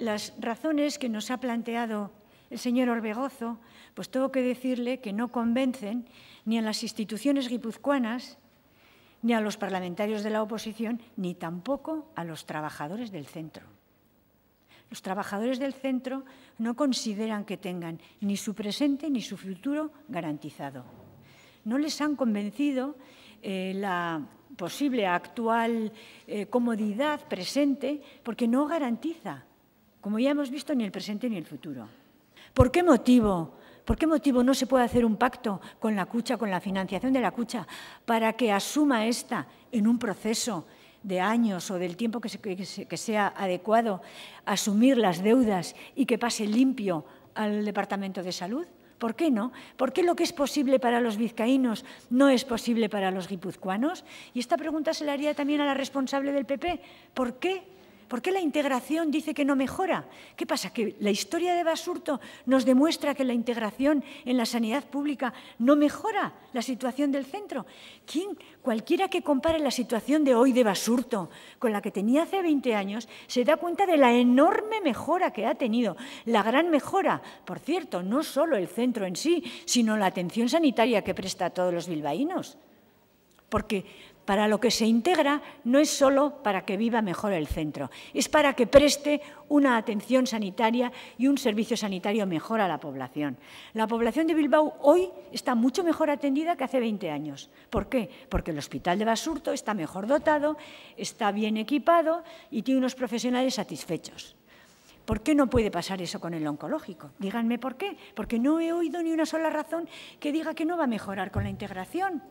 las razones que nos ha planteado el señor Orbegozo, pues tengo que decirle que no convencen ni a las instituciones guipuzcoanas, ni a los parlamentarios de la oposición, ni tampoco a los trabajadores del centro. Los trabajadores del centro no consideran que tengan ni su presente ni su futuro garantizado. No les han convencido eh, la posible actual eh, comodidad presente porque no garantiza como ya hemos visto, ni el presente ni el futuro. ¿Por qué motivo? ¿Por qué motivo no se puede hacer un pacto con la cucha, con la financiación de la cucha, para que asuma esta en un proceso de años o del tiempo que, sea adecuado, asumir las deudas y que pase limpio al Departamento de Salud? ¿Por qué no? ¿Por qué lo que es posible para los vizcaínos no es posible para los guipuzcoanos? Y esta pregunta se la haría también a la responsable del PP. ¿Por qué? ¿Por qué la integración dice que no mejora? ¿Qué pasa? ¿Que la historia de Basurto nos demuestra que la integración en la sanidad pública no mejora la situación del centro? Quien cualquiera que compare la situación de hoy de Basurto con la que tenía hace 20 años, se da cuenta de la enorme mejora que ha tenido, la gran mejora, por cierto, no solo el centro en sí, sino la atención sanitaria que presta a todos los bilbaínos. Porque para lo que se integra no es solo para que viva mejor el centro, es para que preste una atención sanitaria y un servicio sanitario mejor a la población. La población de Bilbao hoy está mucho mejor atendida que hace 20 años. ¿Por qué? Porque el hospital de Basurto está mejor dotado, está bien equipado y tiene unos profesionales satisfechos. ¿Por qué no puede pasar eso con el oncológico? Díganme por qué, porque no he oído ni una sola razón que diga que no va a mejorar con la integración.